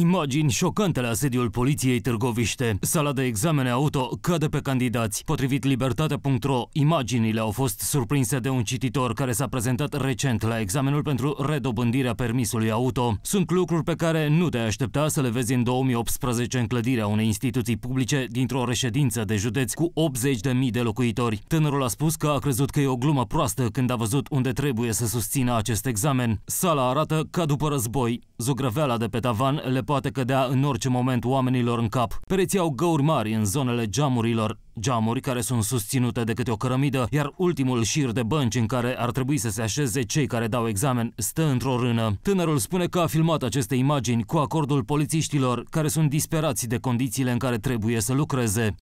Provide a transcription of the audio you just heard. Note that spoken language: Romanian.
Imagini șocante la sediul Poliției Târgoviște. Sala de examene auto cade pe candidați. Potrivit Libertatea.ro, imaginile au fost surprinse de un cititor care s-a prezentat recent la examenul pentru redobândirea permisului auto. Sunt lucruri pe care nu te aștepta să le vezi în 2018 în clădirea unei instituții publice dintr-o reședință de județ cu 80.000 de locuitori. Tânărul a spus că a crezut că e o glumă proastă când a văzut unde trebuie să susțină acest examen. Sala arată ca după război. Zugrăveala de pe tavan le poate cădea în orice moment oamenilor în cap. Pereții au găuri mari în zonele geamurilor, geamuri care sunt susținute de câte o cărămidă, iar ultimul șir de bănci în care ar trebui să se așeze cei care dau examen stă într-o rână. Tânărul spune că a filmat aceste imagini cu acordul polițiștilor, care sunt disperați de condițiile în care trebuie să lucreze.